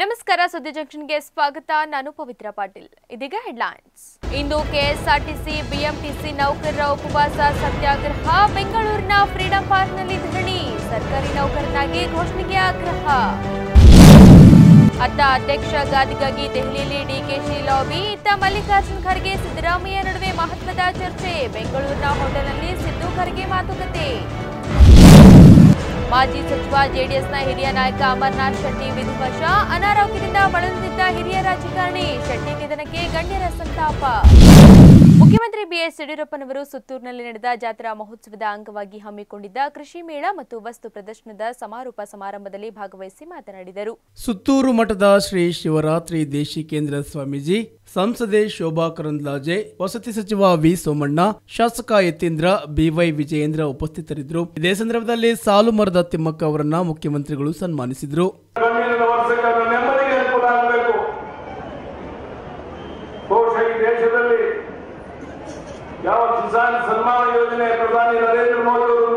ನಮಸ್ಕಾರ ಸುದ್ದಿ ಜಂಕ್ಷನ್ಗೆ ಸ್ವಾಗತ ನಾನು ಪವಿತ್ರ ಪಾಟೀಲ್ ಇದೀಗ ಹೆಡ್ಲೈನ್ಸ್ ಇಂದು ಕೆಎಸ್ಆರ್ಟಿಸಿ ಬಿಎಂಟಿಸಿ ನೌಕರರ ಉಪವಾಸ ಸತ್ಯಾಗ್ರಹ ಬೆಂಗಳೂರಿನ ಫ್ರೀಡಂ ಪಾರ್ಕ್ನಲ್ಲಿ ಧರಣಿ ಸರ್ಕಾರಿ ನೌಕರನಾಗಿ ಘೋಷಣೆಗೆ ಆಗ್ರಹ ಅತ್ತ ಅಧ್ಯಕ್ಷ ಗಾದಿಗಾಗಿ ದೆಹಲಿಯಲ್ಲಿ ಡಿಕೆಶಿ ಲಾಬಿ ಇತ್ತ ಮಲ್ಲಿಕಾರ್ಜುನ್ ಖರ್ಗೆ ಸಿದ್ದರಾಮಯ್ಯ ನಡುವೆ ಮಹತ್ವದ ಚರ್ಚೆ ಬೆಂಗಳೂರಿನ ಹೋಟೆಲ್ನಲ್ಲಿ ಸಿದ್ದು ಖರ್ಗೆ ಮಾತುಕತೆ ಮಾಜಿ ಸಚಿವ ಜೆಡಿಎಸ್ನ ಹಿರಿಯ ನಾಯಕ ಅಮರ್ನಾಥ್ ಶೆಟ್ಟಿ ವಿಧಿವಶ ಅನಾರೋಗ್ಯದಿಂದ ಬಳಲುತ್ತಿದ್ದ ಹಿರಿಯ ರಾಜಕಾರಣಿ ಶೆಟ್ಟಿ ನಿಧನಕ್ಕೆ ಗಣ್ಯರ ಸಂತಾಪ ಮುಖ್ಯಮಂತ್ರಿ ಬಿಎಸ್ ಯಡಿಯೂರಪ್ಪನವರು ಸುತ್ತೂರಿನಲ್ಲಿ ನಡೆದ ಜಾತ್ರಾ ಮಹೋತ್ಸವದ ಅಂಗವಾಗಿ ಹಮ್ಮಿಕೊಂಡಿದ್ದ ಕೃಷಿ ಮೇಳ ಮತ್ತು ವಸ್ತು ಪ್ರದರ್ಶನದ ಸಮಾರೋಪ ಸಮಾರಂಭದಲ್ಲಿ ಭಾಗವಹಿಸಿ ಮಾತನಾಡಿದರು ಸುತ್ತೂರು ಮಠದ ಶ್ರೀ ಶಿವರಾತ್ರಿ ದೇಶಿಕೇಂದ್ರ ಸ್ವಾಮೀಜಿ ಸಂಸದೆ ಶೋಭಾ ಕರಂದ್ಲಾಜೆ ವಸತಿ ಸಚಿವ ವಿ ಸೋಮಣ್ಣ ಶಾಸಕ ಯತೀಂದ್ರ ಬಿವೈ ವಿಜಯೇಂದ್ರ ಉಪಸ್ಥಿತರಿದ್ದರು ಇದೇ ಸಂದರ್ಭದಲ್ಲಿ ಸಾಲು ಮರದ ತಿಮ್ಮಕ್ಕ ಅವರನ್ನ ಮುಖ್ಯಮಂತ್ರಿಗಳು ಸನ್ಮಾನಿಸಿದರು ಯಾವ ಕಿಸಾನ್ ಸನ್ಮಾನ ಯೋಜನೆ ಪ್ರಧಾನಿ ನರೇಂದ್ರ ಮೋದಿ ಅವರು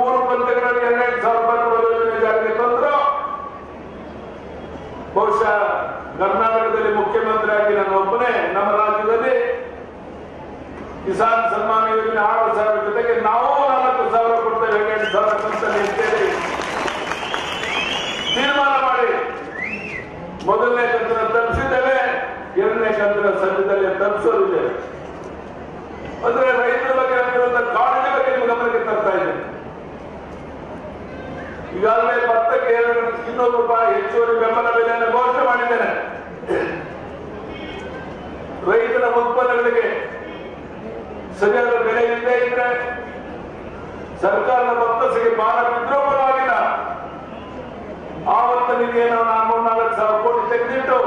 ಕಿಸಾನ್ ಸನ್ಮಾನ ಯೋಜನೆ ಆರು ಸಾವಿರ ಜೊತೆಗೆ ನಾವು ನಾಲ್ಕು ಸಾವಿರ ಕೊಡ್ತೇವೆ ಎಂಟು ಸಾವಿರ ತೀರ್ಮಾನ ಮಾಡಿ ಮೊದಲನೇ ಕಂತನ ತಪ್ಪಿಸಿದ್ದೇವೆ ಎರಡನೇ ಕಂತನ ಸದ್ಯದಲ್ಲಿ ತಪ್ಪಿಸೋದಿದ್ದೇವೆ ಅಂದ್ರೆ ರೈತರ ಬಗ್ಗೆ ನಮ್ಮಿರುವಂತ ಕಾಳಜಿ ಬಗ್ಗೆ ನಿಮ್ಮ ಗಮನಕ್ಕೆ ತರ್ತಾ ಇದೆ ಈಗಾಗಲೇ ಭತ್ತಕ್ಕೆ ಇನ್ನೂರು ರೂಪಾಯಿ ಹೆಚ್ಚುವರಿ ಬೆಂಬಲ ಬೆಲೆಯನ್ನು ಘೋಷಣೆ ಮಾಡಿದ್ದೇನೆ ರೈತರ ಉತ್ಪನ್ನಗಳಿಗೆ ಸರಿಯಾದ ಬೆಲೆ ಇಲ್ಲದೆ ಇದ್ರೆ ಸರ್ಕಾರದ ಮತ್ತಸಿಗೆ ಬಹಳ ವಿದ್ರೋಪವಾಗಿಲ್ಲ ಆವತ್ತ ನಿಧಿಯನ್ನು ನಾಲ್ಕು ನಾಲ್ಕು ಸಾವಿರ ಕೋಟಿ ತೆಗೆದಿಟ್ಟು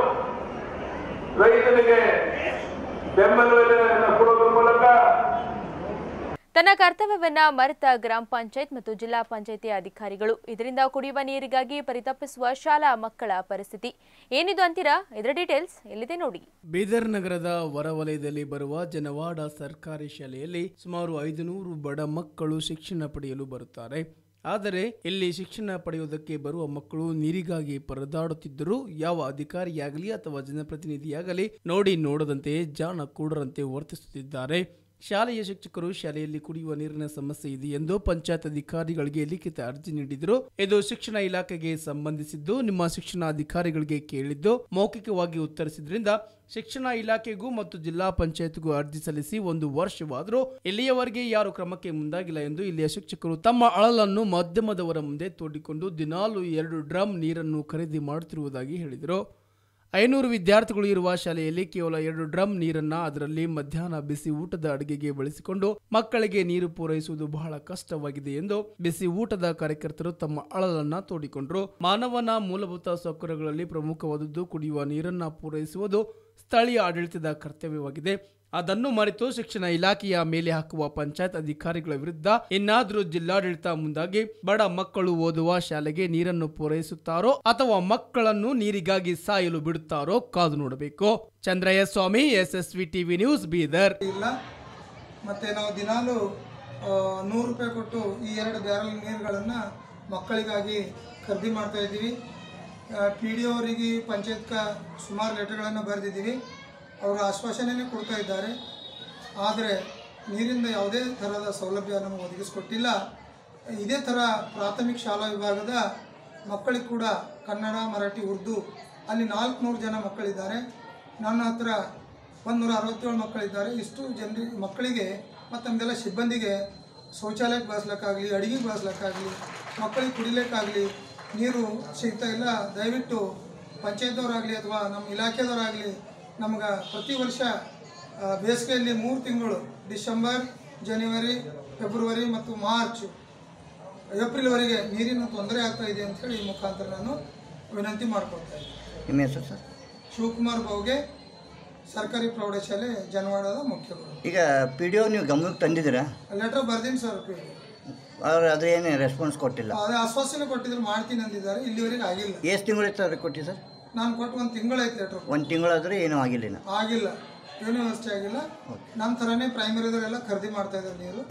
ರೈತನಿಗೆ ಬೆಂಬಲ ಬೆಲೆಯನ್ನು ತನ್ನ ಕರ್ತವ್ಯವನ್ನ ಮರೆತ ಗ್ರಾಮ ಪಂಚಾಯತ್ ಮತ್ತು ಜಿಲ್ಲಾ ಪಂಚಾಯಿತಿ ಅಧಿಕಾರಿಗಳು ಇದರಿಂದ ಕುಡಿಯುವ ನೀರಿಗಾಗಿ ಪರಿತಪಿಸುವ ಶಾಲಾ ಮಕ್ಕಳ ಪರಿಸ್ಥಿತಿ ಏನಿದು ಅಂತೀರಾ ಇದರ ಡೀಟೇಲ್ಸ್ ಎಲ್ಲಿದೆ ನೋಡಿ ಬೀದರ್ ನಗರದ ಹೊರವಲಯದಲ್ಲಿ ಬರುವ ಜನವಾಡ ಸರ್ಕಾರಿ ಶಾಲೆಯಲ್ಲಿ ಸುಮಾರು ಐದು ಬಡ ಮಕ್ಕಳು ಶಿಕ್ಷಣ ಪಡೆಯಲು ಬರುತ್ತಾರೆ ಆದರೆ ಇಲ್ಲಿ ಶಿಕ್ಷಣ ಪಡೆಯುವುದಕ್ಕೆ ಬರುವ ಮಕ್ಕಳು ನೀರಿಗಾಗಿ ಪರದಾಡುತ್ತಿದ್ದರೂ ಯಾವ ಅಧಿಕಾರಿಯಾಗಲಿ ಅಥವಾ ಜನಪ್ರತಿನಿಧಿಯಾಗಲಿ ನೋಡಿ ನೋಡದಂತೆ ಜಾಣ ಕೂಡರಂತೆ ವರ್ತಿಸುತ್ತಿದ್ದಾರೆ ಶಾಲೆಯ ಶಿಕ್ಷಕರು ಶಾಲೆಯಲ್ಲಿ ಕುಡಿಯುವ ನೀರಿನ ಸಮಸ್ಯೆ ಇದೆ ಎಂದು ಪಂಚಾಯತ್ ಅಧಿಕಾರಿಗಳಿಗೆ ಲಿಖಿತ ಅರ್ಜಿ ನೀಡಿದರು ಇದು ಶಿಕ್ಷಣ ಇಲಾಖೆಗೆ ಸಂಬಂಧಿಸಿದ್ದು ನಿಮ್ಮ ಶಿಕ್ಷಣಾಧಿಕಾರಿಗಳಿಗೆ ಕೇಳಿದ್ದು ಮೌಖಿಕವಾಗಿ ಉತ್ತರಿಸಿದ್ರಿಂದ ಶಿಕ್ಷಣ ಇಲಾಖೆಗೂ ಮತ್ತು ಜಿಲ್ಲಾ ಪಂಚಾಯತ್ಗೂ ಅರ್ಜಿ ಸಲ್ಲಿಸಿ ಒಂದು ವರ್ಷವಾದರೂ ಇಲ್ಲಿಯವರೆಗೆ ಯಾರು ಕ್ರಮಕ್ಕೆ ಮುಂದಾಗಿಲ್ಲ ಎಂದು ಇಲ್ಲಿಯ ಶಿಕ್ಷಕರು ತಮ್ಮ ಅಳಲನ್ನು ಮಾಧ್ಯಮದವರ ಮುಂದೆ ತೋಡಿಕೊಂಡು ದಿನಾಲು ಎರಡು ಡ್ರಮ್ ನೀರನ್ನು ಖರೀದಿ ಮಾಡುತ್ತಿರುವುದಾಗಿ ಹೇಳಿದರು ಐನೂರು ವಿದ್ಯಾರ್ಥಿಗಳು ಇರುವ ಶಾಲೆಯಲ್ಲಿ ಕೇವಲ ಎರಡು ಡ್ರಮ್ ನೀರನ್ನ ಅದರಲ್ಲಿ ಮಧ್ಯಾಹ್ನ ಬಿಸಿ ಊಟದ ಅಡುಗೆಗೆ ಬಳಸಿಕೊಂಡು ಮಕ್ಕಳಿಗೆ ನೀರು ಪೂರೈಸುವುದು ಬಹಳ ಕಷ್ಟವಾಗಿದೆ ಎಂದು ಬಿಸಿ ಊಟದ ಕಾರ್ಯಕರ್ತರು ತಮ್ಮ ಅಳಲನ್ನ ತೋಡಿಕೊಂಡರು ಮಾನವನ ಮೂಲಭೂತ ಸೌಕರ್ಯಗಳಲ್ಲಿ ಪ್ರಮುಖವಾದದ್ದು ಕುಡಿಯುವ ನೀರನ್ನ ಪೂರೈಸುವುದು ಸ್ಥಳೀಯ ಆಡಳಿತದ ಕರ್ತವ್ಯವಾಗಿದೆ ಅದನ್ನು ಮರೆತು ಶಿಕ್ಷಣ ಇಲಾಖೆಯ ಮೇಲೆ ಹಾಕುವ ಪಂಚಾಯತ್ ಅಧಿಕಾರಿಗಳ ವಿರುದ್ಧ ಇನ್ನಾದರೂ ಜಿಲ್ಲಾಡಳಿತ ಮುಂದಾಗಿ ಬಡ ಮಕ್ಕಳು ಓದುವ ಶಾಲೆಗೆ ನೀರನ್ನು ಪೂರೈಸುತ್ತಾರೋ ಅಥವಾ ಮಕ್ಕಳನ್ನು ನೀರಿಗಾಗಿ ಸಾಯಲು ಬಿಡುತ್ತಾರೋ ಕಾದು ನೋಡಬೇಕು Chandrayya Swamy SSV TV news Bidar ಇಲ್ಲ ಮತ್ತೆ ನಾವು ದಿನಾಲು ನೂರು ರೂಪಾಯಿ ಕೊಟ್ಟು ಈ ಎರಡು ಬ್ಯಾರಲ್ ನೀರುಗಳನ್ನು ಮಕ್ಕಳಿಗಾಗಿ ಖರೀದಿ ಮಾಡ್ತಾ ಇದ್ದೀವಿ ಪಿ ಡಿ ಅವರಿಗೆ ಪಂಚಾಯತ್ ಸುಮಾರು ಲೆಟರ್ಗಳನ್ನು ಬರೆದಿದ್ದೀವಿ ಅವರು ಆಶ್ವಾಸನೆಯೇ ಕೊಡ್ತಾ ಇದ್ದಾರೆ ಆದರೆ ನೀರಿಂದ ಯಾವುದೇ ಥರದ ಸೌಲಭ್ಯ ನಮಗೆ ಒದಗಿಸಿಕೊಟ್ಟಿಲ್ಲ ಇದೇ ಥರ ಪ್ರಾಥಮಿಕ ಶಾಲಾ ವಿಭಾಗದ ಮಕ್ಕಳಿಗೆ ಕೂಡ ಕನ್ನಡ ಮರಾಠಿ ಉರ್ದು ಅಲ್ಲಿ ನಾಲ್ಕುನೂರು ಜನ ಮಕ್ಕಳಿದ್ದಾರೆ ನನ್ನ ಹತ್ರ ನೂರ ಅರವತ್ತೇಳು ಮಕ್ಕಳಿದ್ದಾರೆ ಇಷ್ಟು ಜನರಿಗೆ ಮಕ್ಕಳಿಗೆ ಮತ್ತು ನಮ್ದೆಲ್ಲ ಸಿಬ್ಬಂದಿಗೆ ಶೌಚಾಲಯಕ್ಕೆ ಬಳಸ್ಲಿಕ್ಕಾಗಲಿ ಅಡುಗೆ ಬಳಸ್ಲಿಕ್ಕಾಗಲಿ ಮಕ್ಕಳಿಗೆ ಕುಡಿಲಿಕ್ಕಾಗಲಿ ನೀರು ಸಿಗ್ತಾ ಇಲ್ಲ ದಯವಿಟ್ಟು ಪಂಚಾಯತ್ದವರಾಗಲಿ ಅಥವಾ ನಮ್ಮ ಇಲಾಖೆಯವರಾಗಲಿ ನಮಗೆ ಪ್ರತಿ ವರ್ಷ ಬೇಸಿಗೆಯಲ್ಲಿ ಮೂರು ತಿಂಗಳು ಡಿಸೆಂಬರ್ ಜನವರಿ ಫೆಬ್ರವರಿ ಮತ್ತು ಮಾರ್ಚ್ ಏಪ್ರಿಲ್ವರೆಗೆ ನೀರಿನ ತೊಂದರೆ ಆಗ್ತಾ ಇದೆ ಅಂತ ಹೇಳಿ ಈ ಮುಖಾಂತರ ನಾನು ವಿನಂತಿ ಮಾಡ್ಕೊಳ್ತಾ ಇದ್ದೀನಿ ಸರ್ ಶಿವಕುಮಾರ್ ಬಾವ್ಗೆ ಸರ್ಕಾರಿ ಪ್ರೌಢಶಾಲೆ ಜನವಾಡದ ಮುಖ್ಯ ಈಗ ಪಿ ಡಿ ಒ ನೀವು ಗಮನಕ್ಕೆ ತಂದಿದ್ದೀರಾ ಲೆಟರ್ ಬರ್ದೀನಿ ಸರ್ ಪಿ ಅವ್ರು ಅದು ಏನು ರೆಸ್ಪಾನ್ಸ್ ಕೊಟ್ಟಿಲ್ಲ ಅದೇ ಆಶ್ವಾಸನೆ ಕೊಟ್ಟಿದ್ರು ಮಾಡ್ತೀನಿ ಅಂದಿದ್ದಾರೆ ಇಲ್ಲಿವರೆಗೆ ಆಗಿಲ್ಲ ಎಷ್ಟು ತಿಂಗಳು ಕೊಟ್ಟಿ ಸರ್ ನಾನು ಕೊಟ್ಟು ಒಂದು ತಿಂಗಳೈತೆ ಆಗಿಲ್ಲ ಆಗಿಲ್ಲ ನಮ್ಮ ಖರೀದಿ ಮಾಡ್ತಾ ಇದ್ದಾರೆ ನೀರು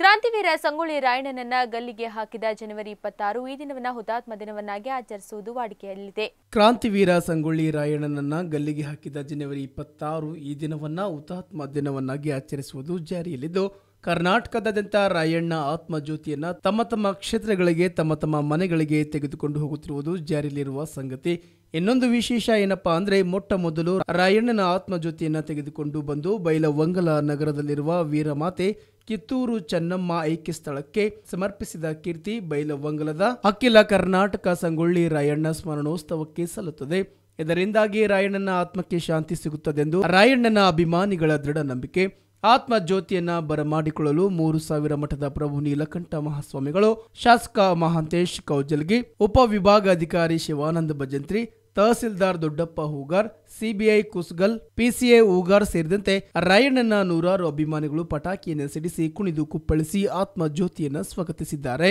ಕ್ರಾಂತಿವೀರ ಸಂಗೊಳ್ಳಿ ರಾಯಣ್ಣನನ್ನ ಗಲ್ಲಿಗೆ ಹಾಕಿದ ಜನವರಿ ಇಪ್ಪತ್ತಾರು ಈ ದಿನವನ್ನ ಹುತಾತ್ಮ ದಿನವನ್ನಾಗಿ ಆಚರಿಸುವುದು ವಾಡಿಕೆಯಲ್ಲಿದೆ ಕ್ರಾಂತಿವೀರ ಸಂಗೊಳ್ಳಿ ರಾಯಣ್ಣನನ್ನ ಗಲ್ಲಿಗೆ ಹಾಕಿದ ಜನವರಿ ಇಪ್ಪತ್ತಾರು ಈ ದಿನವನ್ನ ಹುತಾತ್ಮ ದಿನವನ್ನಾಗಿ ಆಚರಿಸುವುದು ಜಾರಿಯಲ್ಲಿದ್ದು ಕರ್ನಾಟಕದಾದ್ಯಂತ ರಾಯಣ್ಣ ಆತ್ಮಜ್ಯೋತಿಯನ್ನ ತಮ್ಮ ತಮ್ಮ ಕ್ಷೇತ್ರಗಳಿಗೆ ತಮ್ಮ ತಮ್ಮ ಮನೆಗಳಿಗೆ ತೆಗೆದುಕೊಂಡು ಹೋಗುತ್ತಿರುವುದು ಜಾರಿಯಲ್ಲಿರುವ ಸಂಗತಿ ಇನ್ನೊಂದು ವಿಶೇಷ ಏನಪ್ಪಾ ಅಂದ್ರೆ ಮೊಟ್ಟ ಮೊದಲು ರಾಯಣ್ಣನ ಆತ್ಮಜ್ಯೋತಿಯನ್ನ ತೆಗೆದುಕೊಂಡು ಬಂದು ಬೈಲವಂಗಲ ನಗರದಲ್ಲಿರುವ ವೀರಮಾತೆ ಕಿತ್ತೂರು ಚೆನ್ನಮ್ಮ ಐಕ್ಯ ಸ್ಥಳಕ್ಕೆ ಸಮರ್ಪಿಸಿದ ಕೀರ್ತಿ ಬೈಲವಂಗಲದ ಅಖಿಲ ಕರ್ನಾಟಕ ಸಂಗೊಳ್ಳಿ ರಾಯಣ್ಣ ಸ್ಮರಣೋತ್ಸವಕ್ಕೆ ಸಲ್ಲುತ್ತದೆ ಇದರಿಂದಾಗಿ ರಾಯಣ್ಣನ ಆತ್ಮಕ್ಕೆ ಶಾಂತಿ ಸಿಗುತ್ತದೆಂದು ರಾಯಣ್ಣನ ಅಭಿಮಾನಿಗಳ ದೃಢ ನಂಬಿಕೆ ಆತ್ಮ ಬರಮಾಡಿಕೊಳ್ಳಲು ಮೂರು ಸಾವಿರ ಮಠದ ಪ್ರಭು ನೀಲಕಂಠ ಮಹಾಸ್ವಾಮಿಗಳು ಶಾಸಕ ಮಹಾಂತೇಶ್ ಕೌಜಲ್ಗಿ ಉಪವಿಭಾಗಾಧಿಕಾರಿ ಶಿವಾನಂದ ಭಜಂತ್ರಿ ತಹಸೀಲ್ದಾರ್ ದೊಡ್ಡಪ್ಪ ಹೂಗಾರ್ ಸಿಬಿಐ ಕುಸ್ಗಲ್ ಪಿಸಿಎ ಹೂಗಾರ್ ಸೇರಿದಂತೆ ರಾಯಣ್ಣನ ನೂರಾರು ಅಭಿಮಾನಿಗಳು ಪಟಾಕಿಯನ್ನು ಸಿಡಿಸಿ ಕುಣಿದು ಕುಪ್ಪಳಿಸಿ ಆತ್ಮಜ್ಯೋತಿಯನ್ನು ಸ್ವಾಗತಿಸಿದ್ದಾರೆ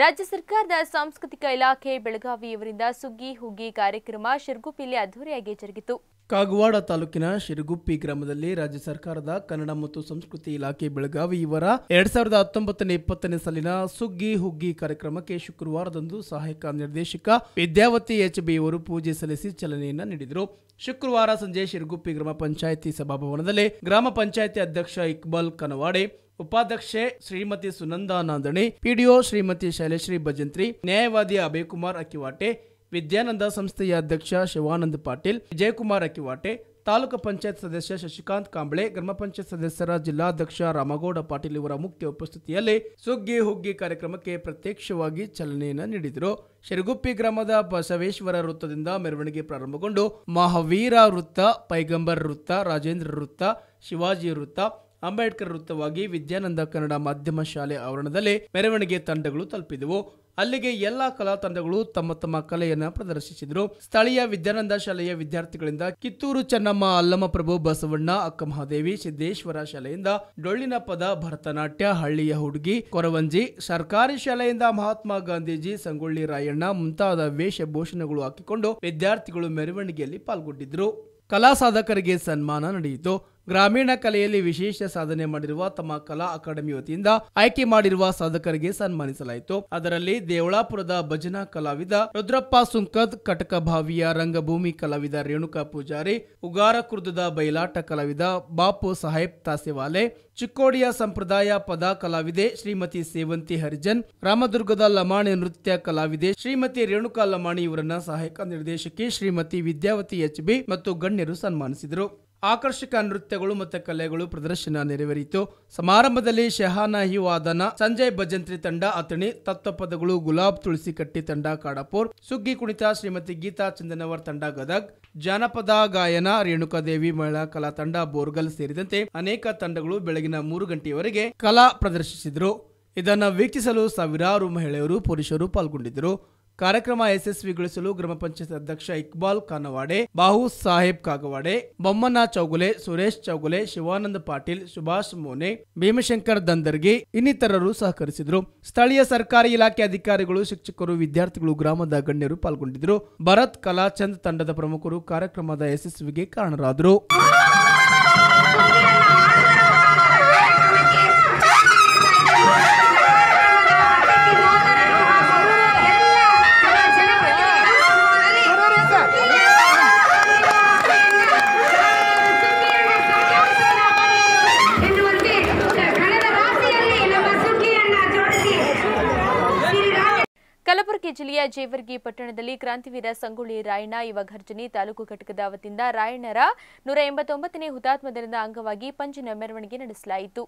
ರಾಜ್ಯ ಸರ್ಕಾರದ ಸಾಂಸ್ಕೃತಿಕ ಇಲಾಖೆ ಬೆಳಗಾವಿಯವರಿಂದ ಸುಗ್ಗಿ ಹುಗ್ಗಿ ಕಾರ್ಯಕ್ರಮ ಶಿರ್ಗುಪ್ಪಿಯಲ್ಲಿ ಅದ್ದೂರಿಯಾಗಿ ಜರುಗಿತು ಕಾಗವಾಡ ತಾಲೂಕಿನ ಶಿರಗುಪ್ಪಿ ಗ್ರಾಮದಲ್ಲಿ ರಾಜ್ಯ ಸರ್ಕಾರದ ಕನ್ನಡ ಮತ್ತು ಸಂಸ್ಕೃತಿ ಇಲಾಖೆ ಬೆಳಗಾವಿ ಇವರ ಎರಡ್ ಸಾವಿರದ ಹತ್ತೊಂಬತ್ತನೇ ಇಪ್ಪತ್ತನೇ ಸಾಲಿನ ಸುಗ್ಗಿ ಹುಗ್ಗಿ ಕಾರ್ಯಕ್ರಮಕ್ಕೆ ಶುಕ್ರವಾರದಂದು ಸಹಾಯಕ ನಿರ್ದೇಶಕ ವಿದ್ಯಾವತಿ ಎಚ್ ಬಿ ಅವರು ಪೂಜೆ ಸಲ್ಲಿಸಿ ಚಾಲನೆಯನ್ನ ನೀಡಿದರು ಶುಕ್ರವಾರ ಸಂಜೆ ಶಿರಗುಪ್ಪಿ ಗ್ರಾಮ ಪಂಚಾಯಿತಿ ಸಭಾಭವನದಲ್ಲಿ ಗ್ರಾಮ ಪಂಚಾಯಿತಿ ಅಧ್ಯಕ್ಷ ಇಕ್ಬಾಲ್ ಕನವಾಡೆ ಉಪಾಧ್ಯಕ್ಷೆ ಶ್ರೀಮತಿ ಸುನಂದಾ ನಾಂದಣಿ ಪಿಡಿಒ ಶ್ರೀಮತಿ ಶೈಲಶ್ರೀ ಭಜಂತ್ರಿ ನ್ಯಾಯವಾದಿ ಕುಮಾರ್ ಅಕ್ಕಿವಾಟೆ ವಿದ್ಯಾನಂದ ಸಂಸ್ಥೆಯ ಅಧ್ಯಕ್ಷ ಶಿವಾನಂದ ಪಾಟೀಲ್ ವಿಜಯಕುಮಾರ್ ಅಕ್ಕಿವಾಟೆ ತಾಲೂಕು ಪಂಚಾಯತ್ ಸದಸ್ಯ ಶಶಿಕಾಂತ್ ಕಾಂಬಳೆ ಗ್ರಾಮ ಪಂಚಾಯತ್ ಸದಸ್ಯರ ಜಿಲ್ಲಾಧ್ಯಕ್ಷ ರಾಮಗೌಡ ಪಾಟೀಲ್ ಇವರ ಮುಖ್ಯ ಉಪಸ್ಥಿತಿಯಲ್ಲಿ ಸುಗ್ಗಿ ಹುಗ್ಗಿ ಕಾರ್ಯಕ್ರಮಕ್ಕೆ ಪ್ರತ್ಯಕ್ಷವಾಗಿ ಚಾಲನೆಯನ್ನು ನೀಡಿದರು ಶಿರಗುಪ್ಪಿ ಗ್ರಾಮದ ಬಸವೇಶ್ವರ ವೃತ್ತದಿಂದ ಮೆರವಣಿಗೆ ಪ್ರಾರಂಭಗೊಂಡು ಮಹಾವೀರ ವೃತ್ತ ಪೈಗಂಬರ್ ವೃತ್ತ ರಾಜೇಂದ್ರ ವೃತ್ತ ಶಿವಾಜಿ ವೃತ್ತ ಅಂಬೇಡ್ಕರ್ ವೃತ್ತವಾಗಿ ವಿದ್ಯಾನಂದ ಕನ್ನಡ ಮಾಧ್ಯಮ ಶಾಲೆ ಆವರಣದಲ್ಲಿ ಮೆರವಣಿಗೆ ತಂಡಗಳು ತಲುಪಿದವು ಅಲ್ಲಿಗೆ ಎಲ್ಲಾ ಕಲಾ ತಂಡಗಳು ತಮ್ಮ ತಮ್ಮ ಕಲೆಯನ್ನು ಪ್ರದರ್ಶಿಸಿದರು ಸ್ಥಳೀಯ ವಿದ್ಯಾನಂದ ಶಾಲೆಯ ವಿದ್ಯಾರ್ಥಿಗಳಿಂದ ಕಿತ್ತೂರು ಚೆನ್ನಮ್ಮ ಪ್ರಭು ಬಸವಣ್ಣ ಅಕ್ಕಮಹಾದೇವಿ ಸಿದ್ದೇಶ್ವರ ಶಾಲೆಯಿಂದ ಡೊಳ್ಳಿನ ಪದ ಭರತನಾಟ್ಯ ಹಳ್ಳಿಯ ಹುಡುಗಿ ಕೊರವಂಜಿ ಸರ್ಕಾರಿ ಶಾಲೆಯಿಂದ ಮಹಾತ್ಮ ಗಾಂಧೀಜಿ ಸಂಗೊಳ್ಳಿ ರಾಯಣ್ಣ ಮುಂತಾದ ವೇಷಭೂಷಣಗಳು ಹಾಕಿಕೊಂಡು ವಿದ್ಯಾರ್ಥಿಗಳು ಮೆರವಣಿಗೆಯಲ್ಲಿ ಪಾಲ್ಗೊಂಡಿದ್ದರು ಕಲಾ ಸಾಧಕರಿಗೆ ಸನ್ಮಾನ ನಡೆಯಿತು ಗ್ರಾಮೀಣ ಕಲೆಯಲ್ಲಿ ವಿಶೇಷ ಸಾಧನೆ ಮಾಡಿರುವ ತಮ್ಮ ಕಲಾ ಅಕಾಡೆಮಿ ವತಿಯಿಂದ ಆಯ್ಕೆ ಮಾಡಿರುವ ಸಾಧಕರಿಗೆ ಸನ್ಮಾನಿಸಲಾಯಿತು ಅದರಲ್ಲಿ ದೇವಳಾಪುರದ ಭಜನಾ ಕಲಾವಿದ ರುದ್ರಪ್ಪ ಸುಂಕದ್ ಕಟಕಭಾವಿಯ ರಂಗಭೂಮಿ ಕಲಾವಿದ ರೇಣುಕಾ ಪೂಜಾರಿ ಉಗಾರ ಕುರ್ದದ ಬಯಲಾಟ ಕಲಾವಿದ ಬಾಪು ಸಾಹೇಬ್ ತಾಸೆವಾಲೆ ಚಿಕ್ಕೋಡಿಯ ಸಂಪ್ರದಾಯ ಪದ ಕಲಾವಿದೆ ಶ್ರೀಮತಿ ಸೇವಂತಿ ಹರಿಜನ್ ರಾಮದುರ್ಗದ ಲಮಾಣಿ ನೃತ್ಯ ಕಲಾವಿದೆ ಶ್ರೀಮತಿ ರೇಣುಕಾ ಲಮಾಣಿ ಇವರನ್ನ ಸಹಾಯಕ ನಿರ್ದೇಶಕಿ ಶ್ರೀಮತಿ ವಿದ್ಯಾವತಿ ಎಚ್ ಮತ್ತು ಗಣ್ಯರು ಸನ್ಮಾನಿಸಿದರು ಆಕರ್ಷಕ ನೃತ್ಯಗಳು ಮತ್ತು ಕಲೆಗಳು ಪ್ರದರ್ಶನ ನೆರವೇರಿತು ಸಮಾರಂಭದಲ್ಲಿ ಶೆಹಾನಹಿ ವಾದನ ಸಂಜಯ್ ಭಜಂತ್ರಿ ತಂಡ ಅತಣಿ ತತ್ವಪದಗಳು ಗುಲಾಬ್ ತುಳಸಿ ಕಟ್ಟಿ ತಂಡ ಕಾಡಪುರ್ ಸುಗ್ಗಿ ಕುಣಿತ ಶ್ರೀಮತಿ ಗೀತಾ ಚಂದನವರ್ ತಂಡ ಗದಗ್ ಜಾನಪದ ಗಾಯನ ರೇಣುಕಾದೇವಿ ಮಹಿಳಾ ಕಲಾ ತಂಡ ಬೋರ್ಗಲ್ ಸೇರಿದಂತೆ ಅನೇಕ ತಂಡಗಳು ಬೆಳಗಿನ ಮೂರು ಗಂಟೆಯವರೆಗೆ ಕಲಾ ಪ್ರದರ್ಶಿಸಿದರು ಇದನ್ನು ವೀಕ್ಷಿಸಲು ಸಾವಿರಾರು ಮಹಿಳೆಯರು ಪುರುಷರು ಪಾಲ್ಗೊಂಡಿದ್ದರು ಕಾರ್ಯಕ್ರಮ ಯಶಸ್ವಿಗೊಳಿಸಲು ಗ್ರಾಮ ಪಂಚಾಯತ್ ಅಧ್ಯಕ್ಷ ಇಕ್ಬಾಲ್ ಖಾನವಾಡೆ ಬಾಹು ಸಾಹೇಬ್ ಕಾಗವಾಡೆ ಬೊಮ್ಮನ ಚೌಗುಲೆ ಸುರೇಶ್ ಚೌಗುಲೆ ಶಿವಾನಂದ ಪಾಟೀಲ್ ಸುಭಾಷ್ ಮೋನೆ ಭೀಮಶಂಕರ್ ದಂದರ್ಗಿ ಇನ್ನಿತರರು ಸಹಕರಿಸಿದರು ಸ್ಥಳೀಯ ಸರ್ಕಾರಿ ಇಲಾಖೆ ಅಧಿಕಾರಿಗಳು ಶಿಕ್ಷಕರು ವಿದ್ಯಾರ್ಥಿಗಳು ಗ್ರಾಮದ ಗಣ್ಯರು ಪಾಲ್ಗೊಂಡಿದ್ದರು ಭರತ್ ಕಲಾಚಂದ್ ತಂಡದ ಪ್ರಮುಖರು ಕಾರ್ಯಕ್ರಮದ ಯಶಸ್ವಿಗೆ ಕಾರಣರಾದರು ಕಲಬುರಗಿ ಜಿಲ್ಲೆಯ ಜೇವರ್ಗಿ ಪಟ್ಟಣದಲ್ಲಿ ಕ್ರಾಂತಿವೀರ ಸಂಗೊಳ್ಳಿ ರಾಯಣ್ಣ ಯುವ ಘರ್ಜನಿ ತಾಲೂಕು ಘಟಕದ ವತಿಯಿಂದ ರಾಯಣ್ಣರ ನೂರ ಎಂಬತ್ತೊಂಬತ್ತನೇ ಹುತಾತ್ಮ ದಿನದ ಅಂಗವಾಗಿ ಪಂಜಿನ ಮೆರವಣಿಗೆ ನಡೆಸಲಾಯಿತು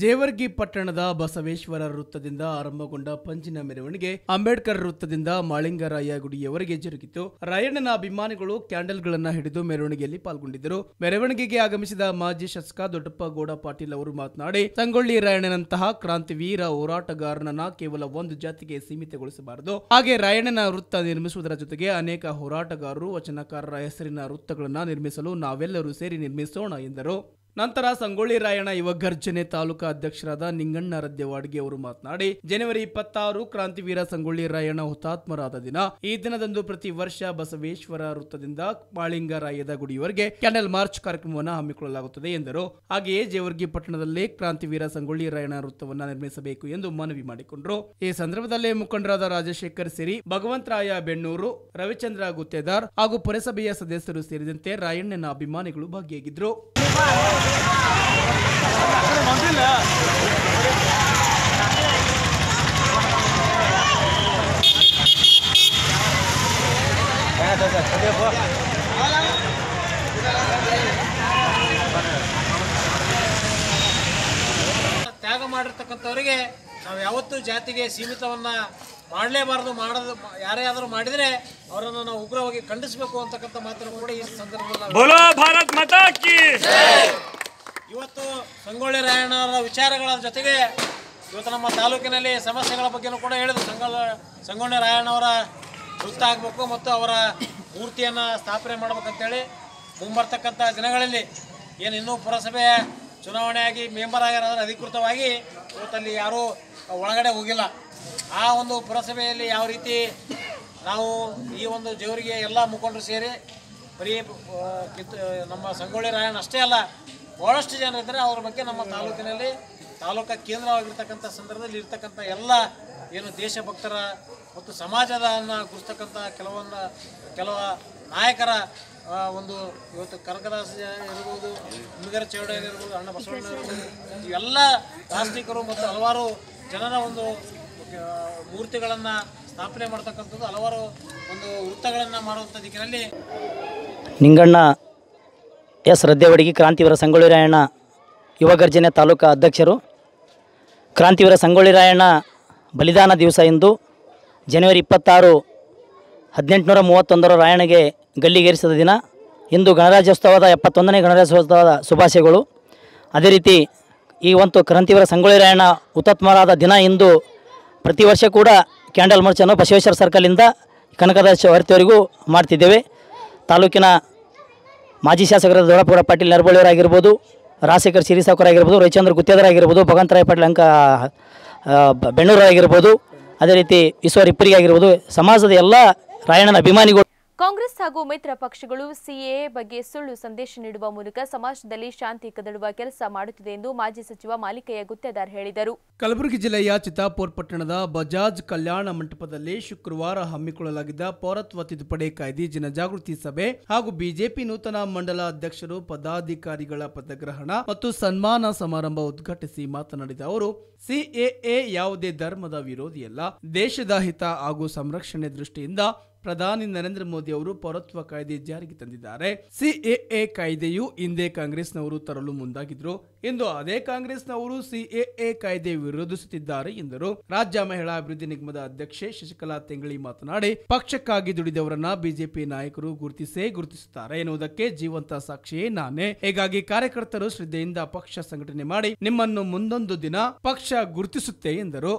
ಜೇವರ್ಗಿ ಪಟ್ಟಣದ ಬಸವೇಶ್ವರ ವೃತ್ತದಿಂದ ಆರಂಭಗೊಂಡ ಪಂಚಿನ ಮೆರವಣಿಗೆ ಅಂಬೇಡ್ಕರ್ ವೃತ್ತದಿಂದ ಮಾಳಿಂಗರಾಯ ಗುಡಿಯವರೆಗೆ ಜರುಗಿತು ರಾಯಣ್ಣನ ಅಭಿಮಾನಿಗಳು ಕ್ಯಾಂಡಲ್ಗಳನ್ನು ಹಿಡಿದು ಮೆರವಣಿಗೆಯಲ್ಲಿ ಪಾಲ್ಗೊಂಡಿದ್ದರು ಮೆರವಣಿಗೆಗೆ ಆಗಮಿಸಿದ ಮಾಜಿ ಶಾಸಕ ದೊಡ್ಡಪ್ಪ ಗೌಡ ಪಾಟೀಲ್ ಅವರು ಮಾತನಾಡಿ ಸಂಗೊಳ್ಳಿ ರಾಯಣ್ಣನಂತಹ ಕ್ರಾಂತಿವೀರ ಹೋರಾಟಗಾರನನ್ನ ಕೇವಲ ಒಂದು ಜಾತಿಗೆ ಸೀಮಿತಗೊಳಿಸಬಾರದು ಹಾಗೆ ರಾಯಣ್ಣನ ವೃತ್ತ ನಿರ್ಮಿಸುವುದರ ಜೊತೆಗೆ ಅನೇಕ ಹೋರಾಟಗಾರರು ವಚನಕಾರರ ಹೆಸರಿನ ವೃತ್ತಗಳನ್ನು ನಿರ್ಮಿಸಲು ನಾವೆಲ್ಲರೂ ಸೇರಿ ನಿರ್ಮಿಸೋಣ ಎಂದರು ನಂತರ ಸಂಗೊಳ್ಳಿ ರಾಯಣ್ಣ ಯುವಗರ್ಜನೆ ತಾಲೂಕಾ ಅಧ್ಯಕ್ಷರಾದ ನಿಂಗಣ್ಣ ರದ್ದೆವಾಡ್ಗೆ ಅವರು ಮಾತನಾಡಿ ಜನವರಿ ಇಪ್ಪತ್ತಾರು ಕ್ರಾಂತಿವೀರ ಸಂಗೊಳ್ಳಿ ರಾಯಣ್ಣ ಹುತಾತ್ಮರಾದ ದಿನ ಈ ದಿನದಂದು ಪ್ರತಿ ವರ್ಷ ಬಸವೇಶ್ವರ ವೃತ್ತದಿಂದ ಮಾಳಿಂಗರಾಯದ ಗುಡಿಯವರಿಗೆ ಕ್ಯಾಂಡಲ್ ಮಾರ್ಚ್ ಕಾರ್ಯಕ್ರಮವನ್ನು ಹಮ್ಮಿಕೊಳ್ಳಲಾಗುತ್ತದೆ ಎಂದರು ಹಾಗೆಯೇ ಜೇವರ್ಗಿ ಪಟ್ಟಣದಲ್ಲಿ ಕ್ರಾಂತಿವೀರ ಸಂಗೊಳ್ಳಿ ರಾಯಣ್ಣ ವೃತ್ತವನ್ನು ನಿರ್ಮಿಸಬೇಕು ಎಂದು ಮನವಿ ಮಾಡಿಕೊಂಡರು ಈ ಸಂದರ್ಭದಲ್ಲಿ ಮುಖಂಡರಾದ ರಾಜಶೇಖರ್ ಸಿರಿ ಭಗವಂತರಾಯ ಬೆಣ್ಣೂರು ರವಿಚಂದ್ರ ಗುತ್ತೇದಾರ್ ಹಾಗೂ ಪುರಸಭೆಯ ಸದಸ್ಯರು ಸೇರಿದಂತೆ ರಾಯಣ್ಣನ ಅಭಿಮಾನಿಗಳು ಭಾಗಿಯಾಗಿದ್ದರು ತ್ಯಾಗ ಮಾಡಿರ್ತಕ್ಕಂಥವ್ರಿಗೆ ನಾವು ಯಾವತ್ತೂ ಜಾತಿಗೆ ಸೀಮಿತವನ್ನು ಮಾಡಲೇಬಾರದು ಮಾಡೋದು ಯಾರೇ ಆದರೂ ಮಾಡಿದರೆ ಅವರನ್ನು ನಾವು ಉಗ್ರವಾಗಿ ಖಂಡಿಸಬೇಕು ಅಂತಕ್ಕಂಥ ಮಾತನ್ನು ಕೂಡ ಈ ಸಂದರ್ಭದಲ್ಲಿ ಇವತ್ತು ಸಂಗೊಳ್ಳಿ ರಾಯಣ್ಣವರ ವಿಚಾರಗಳ ಜೊತೆಗೆ ಇವತ್ತು ನಮ್ಮ ತಾಲೂಕಿನಲ್ಲಿ ಸಮಸ್ಯೆಗಳ ಬಗ್ಗೆನೂ ಕೂಡ ಹೇಳಿದ್ರು ಸಂಗೊಳ್ಳ ಸಂಗೊಳ್ಳಿ ರಾಯಣ್ಣವರ ವೃತ್ತ ಆಗಬೇಕು ಮತ್ತು ಅವರ ಮೂರ್ತಿಯನ್ನು ಸ್ಥಾಪನೆ ಮಾಡಬೇಕಂತೇಳಿ ಮುಂಬರ್ತಕ್ಕಂಥ ದಿನಗಳಲ್ಲಿ ಏನು ಇನ್ನೂ ಪುರಸಭೆಯ ಚುನಾವಣೆಯಾಗಿ ಮೆಂಬರ್ ಆಗ್ಯಾರ ಅಧಿಕೃತವಾಗಿ ಇವತ್ತಲ್ಲಿ ಯಾರೂ ಒಳಗಡೆ ಹೋಗಿಲ್ಲ ಆ ಒಂದು ಪುರಸಭೆಯಲ್ಲಿ ಯಾವ ರೀತಿ ನಾವು ಈ ಒಂದು ದೇವರಿಗೆ ಎಲ್ಲ ಮುಖಂಡರು ಸೇರಿ ಬರೀ ಕಿತ್ತು ನಮ್ಮ ಸಂಗೊಳ್ಳಿ ರಾಯಣ್ಣ ಅಷ್ಟೇ ಅಲ್ಲ ಭಾಳಷ್ಟು ಜನ ಇದ್ದಾರೆ ಅವ್ರ ಬಗ್ಗೆ ನಮ್ಮ ತಾಲೂಕಿನಲ್ಲಿ ತಾಲೂಕಾ ಕೇಂದ್ರವಾಗಿರ್ತಕ್ಕಂಥ ಸಂದರ್ಭದಲ್ಲಿ ಇರ್ತಕ್ಕಂಥ ಎಲ್ಲ ಏನು ದೇಶಭಕ್ತರ ಮತ್ತು ಸಮಾಜದನ್ನು ಗುರುಸ್ತಕ್ಕಂಥ ಕೆಲವೊಂದು ಕೆಲವ ನಾಯಕರ ಒಂದು ಇವತ್ತು ಕನಕದಾಸ ಇರ್ಬೋದು ಚೌಡಯ್ಯ ಇರ್ಬೋದು ಅಣ್ಣ ಬಸವಣ್ಣ ಇರ್ಬೋದು ಎಲ್ಲ ಧಾರ್ಮಿಕರು ಮತ್ತು ಹಲವಾರು ಜನರ ಒಂದು ಮೂರ್ತಿಗಳನ್ನು ಸ್ಥಾಪನೆ ಮಾಡ್ತಕ್ಕಂಥದ್ದು ಹಲವಾರು ಒಂದು ವೃತ್ತಗಳನ್ನು ಮಾಡುವಂಥ ದಿಕ್ಕಿನಲ್ಲಿ ನಿಂಗಣ್ಣ ಎಸ್ ರದ್ದೆವಡಿಗಿ ಕ್ರಾಂತಿವೀರ ರಾಯಣ್ಣ ಯುವಗರ್ಜನೆ ತಾಲೂಕು ಅಧ್ಯಕ್ಷರು ಕ್ರಾಂತಿವೀರ ರಾಯಣ್ಣ ಬಲಿದಾನ ದಿವಸ ಇಂದು ಜನವರಿ ಇಪ್ಪತ್ತಾರು ಹದಿನೆಂಟುನೂರ ಮೂವತ್ತೊಂದರ ರಾಯಣ್ಣಗೆ ಗಲ್ಲಿಗೇರಿಸಿದ ದಿನ ಇಂದು ಗಣರಾಜ್ಯೋತ್ಸವದ ಎಪ್ಪತ್ತೊಂದನೇ ಗಣರಾಜ್ಯೋತ್ಸವದ ಶುಭಾಶಯಗಳು ಅದೇ ರೀತಿ ಈ ಒಂದು ಕ್ರಾಂತಿವೀರ ರಾಯಣ್ಣ ಹುತಾತ್ಮರಾದ ದಿನ ಇಂದು ಪ್ರತಿ ವರ್ಷ ಕೂಡ ಕ್ಯಾಂಡಲ್ ಮಾರ್ಚನ್ನು ಬಸವೇಶ್ವರ ಸರ್ಕಲಿಂದ ಕನಕದಾಸ ವರ್ತಿಯವರಿಗೂ ಮಾಡ್ತಿದ್ದೇವೆ ತಾಲೂಕಿನ ಮಾಜಿ ಶಾಸಕರ ದೊಡ್ಡಪುರ ಪಾಟೀಲ್ ನರಬಳ್ಳಿಯವರಾಗಿರ್ಬೋದು ರಾಜಶೇಖರ್ ಸಿರಿಸಾಕರಾಗಿರ್ಬೋದು ರವಿಚಂದ್ರ ಗುತ್ತೇದರಾಗಿರ್ಬೋದು ಭಗವಂತರಾಯ ಪಾಟೀಲ್ ಅಂಕ ಬೆಣ್ಣೂರಾಗಿರ್ಬೋದು ಅದೇ ರೀತಿ ಈಶ್ವರ ಇಪ್ಪರಿಗೆ ಆಗಿರ್ಬೋದು ಸಮಾಜದ ಎಲ್ಲ ರಾಯಣ್ಣನ ಅಭಿಮಾನಿಗಳು ಕಾಂಗ್ರೆಸ್ ಹಾಗೂ ಮೈತ್ರ ಪಕ್ಷಗಳು ಸಿಎ ಬಗ್ಗೆ ಸುಳ್ಳು ಸಂದೇಶ ನೀಡುವ ಮೂಲಕ ಸಮಾಜದಲ್ಲಿ ಶಾಂತಿ ಕದಡುವ ಕೆಲಸ ಮಾಡುತ್ತಿದೆ ಎಂದು ಮಾಜಿ ಸಚಿವ ಮಾಲಿಕಯ್ಯ ಗುತ್ತೇದಾರ್ ಹೇಳಿದರು ಕಲಬುರಗಿ ಜಿಲ್ಲೆಯ ಚಿತ್ತಾಪುರ್ ಪಟ್ಟಣದ ಬಜಾಜ್ ಕಲ್ಯಾಣ ಮಂಟಪದಲ್ಲಿ ಶುಕ್ರವಾರ ಹಮ್ಮಿಕೊಳ್ಳಲಾಗಿದ್ದ ಪೌರತ್ವ ತಿದ್ದುಪಡಿ ಕಾಯ್ದೆ ಜನಜಾಗೃತಿ ಸಭೆ ಹಾಗೂ ಬಿಜೆಪಿ ನೂತನ ಮಂಡಲ ಅಧ್ಯಕ್ಷರು ಪದಾಧಿಕಾರಿಗಳ ಪದಗ್ರಹಣ ಮತ್ತು ಸನ್ಮಾನ ಸಮಾರಂಭ ಉದ್ಘಾಟಿಸಿ ಮಾತನಾಡಿದ ಅವರು ಸಿಎಎ ಯಾವುದೇ ಧರ್ಮದ ವಿರೋಧಿಯಲ್ಲ ದೇಶದ ಹಿತ ಹಾಗೂ ಸಂರಕ್ಷಣೆ ದೃಷ್ಟಿಯಿಂದ ಪ್ರಧಾನಿ ನರೇಂದ್ರ ಮೋದಿ ಅವರು ಪೌರತ್ವ ಕಾಯ್ದೆ ಜಾರಿಗೆ ತಂದಿದ್ದಾರೆ ಸಿಎಎ ಕಾಯ್ದೆಯು ಹಿಂದೆ ಕಾಂಗ್ರೆಸ್ನವರು ತರಲು ಮುಂದಾಗಿದ್ರು ಇಂದು ಅದೇ ಕಾಂಗ್ರೆಸ್ನವರು ಸಿಎಎ ಕಾಯ್ದೆ ವಿರೋಧಿಸುತ್ತಿದ್ದಾರೆ ಎಂದರು ರಾಜ್ಯ ಮಹಿಳಾ ಅಭಿವೃದ್ಧಿ ನಿಗಮದ ಅಧ್ಯಕ್ಷೆ ಶಶಿಕಲಾ ತೆಂಗಳಿ ಮಾತನಾಡಿ ಪಕ್ಷಕ್ಕಾಗಿ ದುಡಿದವರನ್ನ ಬಿಜೆಪಿ ನಾಯಕರು ಗುರುತಿಸೇ ಗುರುತಿಸುತ್ತಾರೆ ಎನ್ನುವುದಕ್ಕೆ ಜೀವಂತ ಸಾಕ್ಷಿಯೇ ನಾನೇ ಹೀಗಾಗಿ ಕಾರ್ಯಕರ್ತರು ಶ್ರದ್ಧೆಯಿಂದ ಪಕ್ಷ ಸಂಘಟನೆ ಮಾಡಿ ನಿಮ್ಮನ್ನು ಮುಂದೊಂದು ದಿನ ಪಕ್ಷ ಗುರುತಿಸುತ್ತೆ ಎಂದರು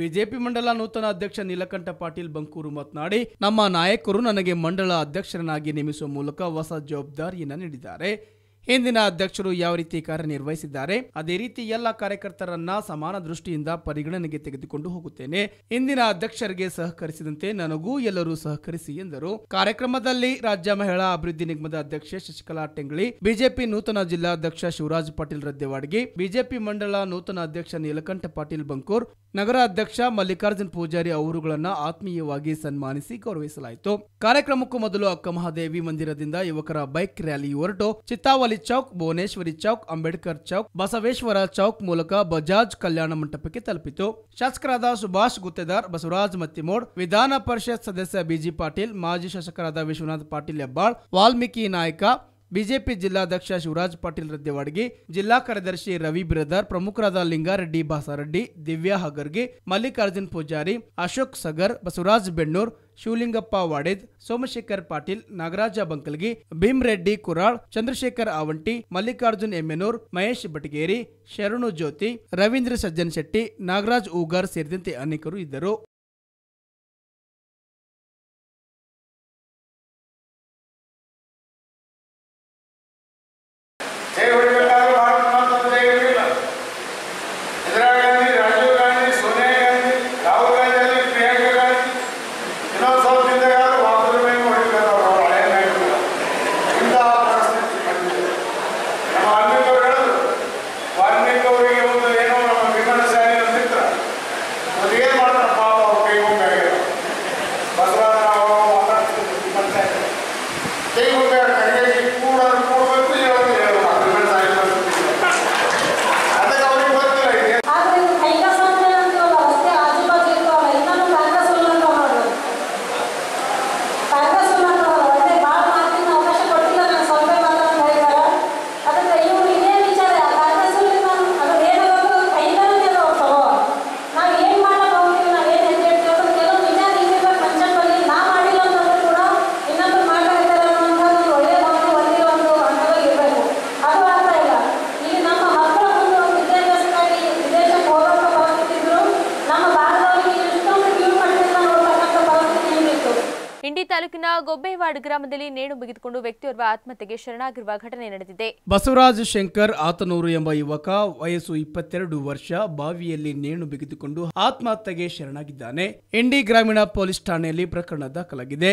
ಬಿಜೆಪಿ ಮಂಡಲ ನೂತನ ಅಧ್ಯಕ್ಷ ನೀಲಕಂಠ ಪಾಟೀಲ್ ಬಂಕೂರು ಮಾತನಾಡಿ ನಮ್ಮ ನಾಯಕರು ನನಗೆ ಮಂಡಲ ಅಧ್ಯಕ್ಷರನ್ನಾಗಿ ನೇಮಿಸುವ ಮೂಲಕ ಹೊಸ ಜವಾಬ್ದಾರಿಯನ್ನು ನೀಡಿದ್ದಾರೆ ಹಿಂದಿನ ಅಧ್ಯಕ್ಷರು ಯಾವ ರೀತಿ ಕಾರ್ಯನಿರ್ವಹಿಸಿದ್ದಾರೆ ಅದೇ ರೀತಿ ಎಲ್ಲ ಕಾರ್ಯಕರ್ತರನ್ನ ಸಮಾನ ದೃಷ್ಟಿಯಿಂದ ಪರಿಗಣನೆಗೆ ತೆಗೆದುಕೊಂಡು ಹೋಗುತ್ತೇನೆ ಇಂದಿನ ಅಧ್ಯಕ್ಷರಿಗೆ ಸಹಕರಿಸಿದಂತೆ ನನಗೂ ಎಲ್ಲರೂ ಸಹಕರಿಸಿ ಎಂದರು ಕಾರ್ಯಕ್ರಮದಲ್ಲಿ ರಾಜ್ಯ ಮಹಿಳಾ ಅಭಿವೃದ್ಧಿ ನಿಗಮದ ಅಧ್ಯಕ್ಷೆ ಶಶಿಕಲಾ ಟೆಂಗಳಿ ಬಿಜೆಪಿ ನೂತನ ಜಿಲ್ಲಾಧ್ಯಕ್ಷ ಶಿವರಾಜ್ ಪಾಟೀಲ್ ರದ್ದೆವಾಡಗಿ ಬಿಜೆಪಿ ಮಂಡಳ ನೂತನ ಅಧ್ಯಕ್ಷ ನೀಲಕಂಠ ಪಾಟೀಲ್ ಬಂಕೂರ್ ನಗರ ಅಧ್ಯಕ್ಷ ಮಲ್ಲಿಕಾರ್ಜುನ್ ಪೂಜಾರಿ ಅವರುಗಳನ್ನು ಆತ್ಮೀಯವಾಗಿ ಸನ್ಮಾನಿಸಿ ಗೌರವಿಸಲಾಯಿತು ಕಾರ್ಯಕ್ರಮಕ್ಕೂ ಮೊದಲು ಅಕ್ಕ ಮಹಾದೇವಿ ಮಂದಿರದಿಂದ ಯುವಕರ ಬೈಕ್ ರ್ಯಾಲಿ ಹೊರಟು ಚಿತ್ತಾವಲಿ ಅಂಬಲಿ ಚೌಕ್ ಭುವನೇಶ್ವರಿ ಚೌಕ್ ಅಂಬೇಡ್ಕರ್ ಚೌಕ್ ಬಸವೇಶ್ವರ ಚೌಕ್ ಮೂಲಕ ಬಜಾಜ್ ಕಲ್ಯಾಣ ಮಂಟಪಕ್ಕೆ ತಲುಪಿತು ಶಾಸಕರಾದ ಸುಭಾಷ್ ಗುತ್ತೇದಾರ್ ಬಸವರಾಜ್ ಮತ್ತಿಮೋಡ್ ವಿಧಾನ ಪರಿಷತ್ ಸದಸ್ಯ ಬಿಜಿ ಪಾಟೀಲ್ ಮಾಜಿ ಶಾಸಕರಾದ ವಿಶ್ವನಾಥ್ ಪಾಟೀಲ್ ಹೆಬ್ಬಾಳ್ ವಾಲ್ಮೀಕಿ ನಾಯಕ ಬಿಜೆಪಿ ಜಿಲ್ಲಾಧ್ಯಕ್ಷ ಶಿವರಾಜ್ ಪಾಟೀಲ್ ರದ್ದೆವಾಡಗಿ ಜಿಲ್ಲಾ ಕಾರ್ಯದರ್ಶಿ ರವಿ ಬಿರದಾರ್ ಪ್ರಮುಖರಾದ ಲಿಂಗಾರೆಡ್ಡಿ ಬಾಸಾರೆಡ್ಡಿ ದಿವ್ಯಾ ಹಗರ್ಗಿ ಮಲ್ಲಿಕಾರ್ಜುನ್ ಪೂಜಾರಿ ಅಶೋಕ್ ಸಗರ್ ಬಸವರಾಜ್ ಬೆಣ್ಣೂರ್ ಶಿವಲಿಂಗಪ್ಪ ವಾಡೇದ್ ಸೋಮಶೇಖರ್ ಪಾಟೀಲ್ ನಾಗರಾಜ ಬಂಕಲ್ಗಿ ರೆಡ್ಡಿ ಕುರಾಳ್ ಚಂದ್ರಶೇಖರ್ ಅವಂಟಿ ಮಲ್ಲಿಕಾರ್ಜುನ್ ಎಮ್ಮೆನೂರ್ ಮಹೇಶ್ ಭಟಗೇರಿ ಶರಣು ಜ್ಯೋತಿ ರವೀಂದ್ರ ಸಜ್ಜನ್ ಶೆಟ್ಟಿ ನಾಗರಾಜ್ ಊಗಾರ್ ಸೇರಿದಂತೆ ಅನೇಕರು ಇದ್ದರು ಕೊಬ್ಬೇವಾಡ್ ಗ್ರಾಮದಲ್ಲಿ ನೇಣು ಬಿಗಿದುಕೊಂಡು ವ್ಯಕ್ತಿಯೋರ್ವ ಆತ್ಮಹತ್ಯೆಗೆ ಶರಣಾಗಿರುವ ಘಟನೆ ನಡೆದಿದೆ ಬಸವರಾಜ್ ಶಂಕರ್ ಆತನೂರು ಎಂಬ ಯುವಕ ವಯಸ್ಸು ಇಪ್ಪತ್ತೆರಡು ವರ್ಷ ಬಾವಿಯಲ್ಲಿ ನೇಣು ಬಿಗಿದುಕೊಂಡು ಆತ್ಮಹತ್ಯೆಗೆ ಶರಣಾಗಿದ್ದಾನೆ ಎಂಡಿ ಗ್ರಾಮೀಣ ಪೊಲೀಸ್ ಠಾಣೆಯಲ್ಲಿ ಪ್ರಕರಣ ದಾಖಲಾಗಿದೆ